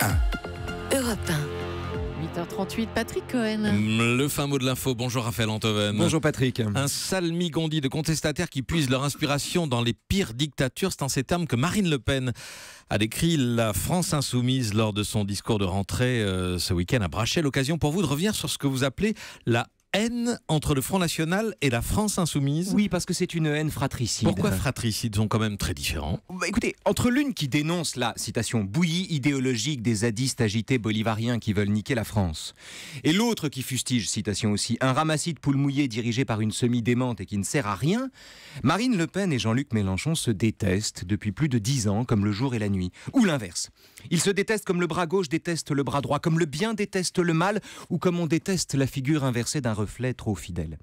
1. Europe 1. 38 Patrick Cohen. Le fin mot de l'info. Bonjour Raphaël Antoven. Bonjour Patrick. Un salmi gondi de contestataires qui puisent leur inspiration dans les pires dictatures, c'est en ces termes que Marine Le Pen a décrit la France insoumise lors de son discours de rentrée euh, ce week-end à braché L'occasion pour vous de revenir sur ce que vous appelez la haine entre le Front National et la France Insoumise Oui, parce que c'est une haine fratricide. Pourquoi fratricide Ils sont quand même très différents. Bah, écoutez, entre l'une qui dénonce la, citation, bouillie idéologique des zadistes agités bolivariens qui veulent niquer la France, et l'autre qui fustige, citation aussi, un ramassis de poules mouillées dirigé par une semi-démente et qui ne sert à rien, Marine Le Pen et Jean-Luc Mélenchon se détestent depuis plus de dix ans, comme le jour et la nuit. Ou l'inverse. Ils se détestent comme le bras gauche déteste le bras droit, comme le bien déteste le mal, ou comme on déteste la figure inversée d'un reflet trop fidèle.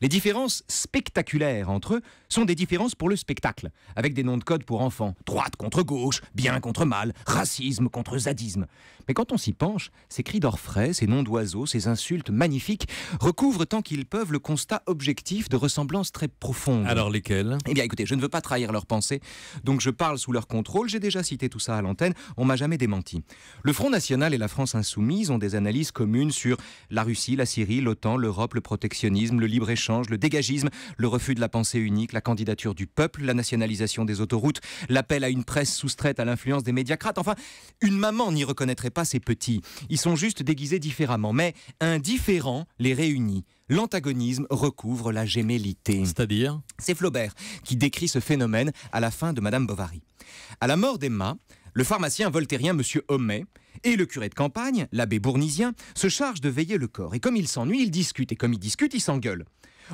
Les différences spectaculaires entre eux sont des différences pour le spectacle, avec des noms de code pour enfants, droite contre gauche, bien contre mal, racisme contre zadisme. Mais quand on s'y penche, ces cris d'orfraie, ces noms d'oiseaux, ces insultes magnifiques recouvrent tant qu'ils peuvent le constat objectif de ressemblances très profondes. Alors lesquelles Eh bien écoutez, je ne veux pas trahir leurs pensées, donc je parle sous leur contrôle, j'ai déjà cité tout ça à l'antenne, on m'a jamais démenti. Le Front National et la France Insoumise ont des analyses communes sur la Russie, la Syrie, l'OTAN, le le protectionnisme, le libre-échange, le dégagisme, le refus de la pensée unique, la candidature du peuple, la nationalisation des autoroutes, l'appel à une presse soustraite à l'influence des médiacrates. Enfin, une maman n'y reconnaîtrait pas ses petits. Ils sont juste déguisés différemment, mais un différent les réunit. L'antagonisme recouvre la gémellité. C'est-à-dire C'est Flaubert qui décrit ce phénomène à la fin de Madame Bovary. À la mort d'Emma, le pharmacien voltairien M. Homais et le curé de campagne, l'abbé Bournisien, se charge de veiller le corps. Et comme il s'ennuie, il discute. Et comme il discute, il s'engueule.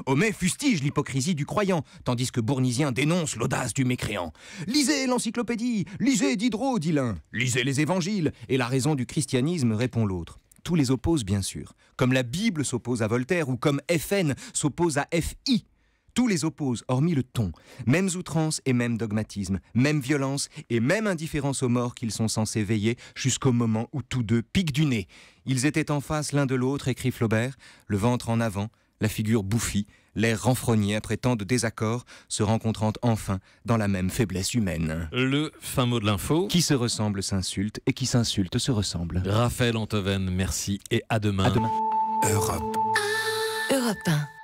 Homais fustige l'hypocrisie du croyant, tandis que Bournisien dénonce l'audace du mécréant. Lisez l'encyclopédie, lisez Diderot, dit l'un, lisez les évangiles, et la raison du christianisme, répond l'autre. Tous les opposent, bien sûr, comme la Bible s'oppose à Voltaire ou comme FN s'oppose à FI. Tous les oppose, hormis le ton. Mêmes outrances et même dogmatisme, même violence et même indifférence aux morts qu'ils sont censés veiller jusqu'au moment où tous deux piquent du nez. Ils étaient en face l'un de l'autre, écrit Flaubert, le ventre en avant, la figure bouffie, l'air renfrogné après tant de désaccords, se rencontrant enfin dans la même faiblesse humaine. Le fin mot de l'info. Qui se ressemble s'insulte et qui s'insulte se ressemble. Raphaël Antoven, merci et à demain. À demain. Europe. Europe 1.